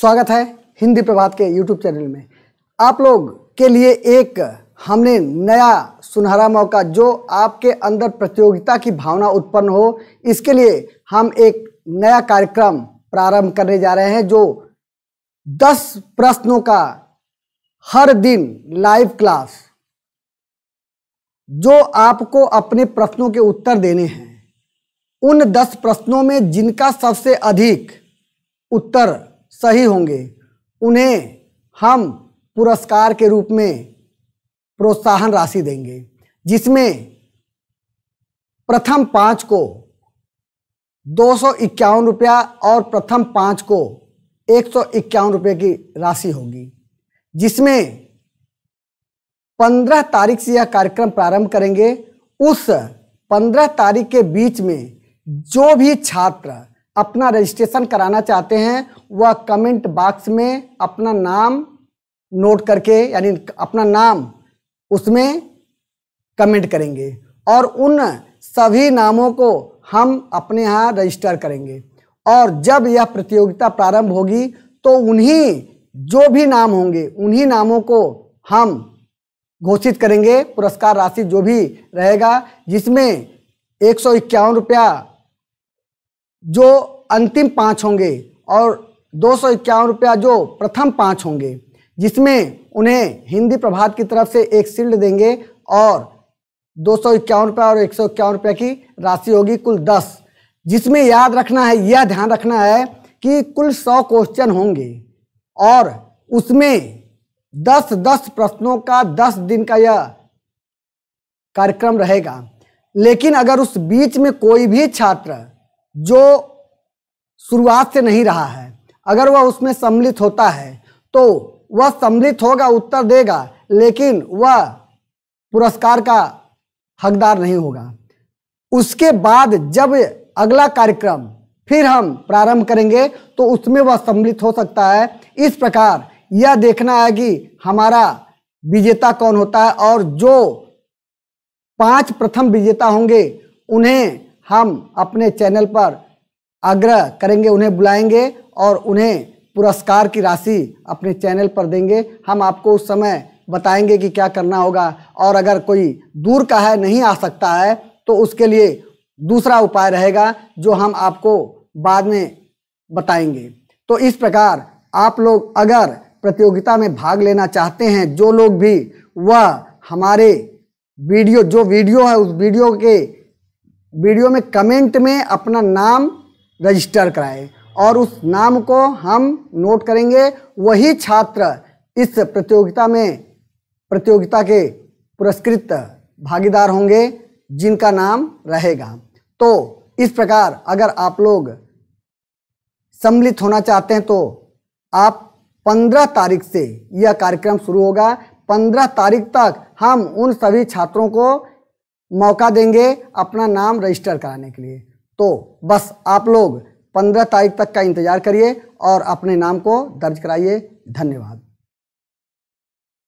स्वागत है हिंदी प्रभात के यूट्यूब चैनल में आप लोग के लिए एक हमने नया सुनहरा मौका जो आपके अंदर प्रतियोगिता की भावना उत्पन्न हो इसके लिए हम एक नया कार्यक्रम प्रारंभ करने जा रहे हैं जो 10 प्रश्नों का हर दिन लाइव क्लास जो आपको अपने प्रश्नों के उत्तर देने हैं उन 10 प्रश्नों में जिनका सबसे अधिक उत्तर सही होंगे उन्हें हम पुरस्कार के रूप में प्रोत्साहन राशि देंगे जिसमें प्रथम पाँच को दो सौ इक्यावन रुपया और प्रथम पाँच को एक सौ इक्यावन रुपये की राशि होगी जिसमें पंद्रह तारीख से यह कार्यक्रम प्रारंभ करेंगे उस पंद्रह तारीख के बीच में जो भी छात्र अपना रजिस्ट्रेशन कराना चाहते हैं वह कमेंट बॉक्स में अपना नाम नोट करके यानी अपना नाम उसमें कमेंट करेंगे और उन सभी नामों को हम अपने यहाँ रजिस्टर करेंगे और जब यह प्रतियोगिता प्रारंभ होगी तो उन्हीं जो भी नाम होंगे उन्हीं नामों को हम घोषित करेंगे पुरस्कार राशि जो भी रहेगा जिसमें एक सौ इक्यावन रुपया जो अंतिम पाँच होंगे और दो सौ इक्यावन रुपया जो प्रथम पाँच होंगे जिसमें उन्हें हिंदी प्रभात की तरफ से एक शील्ड देंगे और दो सौ इक्यावन रुपया और एक सौ इक्यावन रुपया की राशि होगी कुल दस जिसमें याद रखना है यह ध्यान रखना है कि कुल सौ क्वेश्चन होंगे और उसमें दस दस प्रश्नों का दस दिन का यह कार्यक्रम रहेगा लेकिन अगर उस बीच में कोई भी छात्र जो शुरुआत से नहीं रहा है अगर वह उसमें सम्मिलित होता है तो वह सम्मिलित होगा उत्तर देगा लेकिन वह पुरस्कार का हकदार नहीं होगा उसके बाद जब अगला कार्यक्रम फिर हम प्रारंभ करेंगे तो उसमें वह सम्मिलित हो सकता है इस प्रकार यह देखना है कि हमारा विजेता कौन होता है और जो पांच प्रथम विजेता होंगे उन्हें हम अपने चैनल पर आग्रह करेंगे उन्हें बुलाएंगे और उन्हें पुरस्कार की राशि अपने चैनल पर देंगे हम आपको उस समय बताएंगे कि क्या करना होगा और अगर कोई दूर का है नहीं आ सकता है तो उसके लिए दूसरा उपाय रहेगा जो हम आपको बाद में बताएंगे तो इस प्रकार आप लोग अगर प्रतियोगिता में भाग लेना चाहते हैं जो लोग भी वह हमारे वीडियो जो वीडियो है उस वीडियो के वीडियो में कमेंट में अपना नाम रजिस्टर कराएं और उस नाम को हम नोट करेंगे वही छात्र इस प्रतियोगिता में प्रतियोगिता के पुरस्कृत भागीदार होंगे जिनका नाम रहेगा तो इस प्रकार अगर आप लोग सम्मिलित होना चाहते हैं तो आप 15 तारीख से यह कार्यक्रम शुरू होगा 15 तारीख तक हम उन सभी छात्रों को मौका देंगे अपना नाम रजिस्टर कराने के लिए तो बस आप लोग पंद्रह तारीख तक का इंतज़ार करिए और अपने नाम को दर्ज कराइए धन्यवाद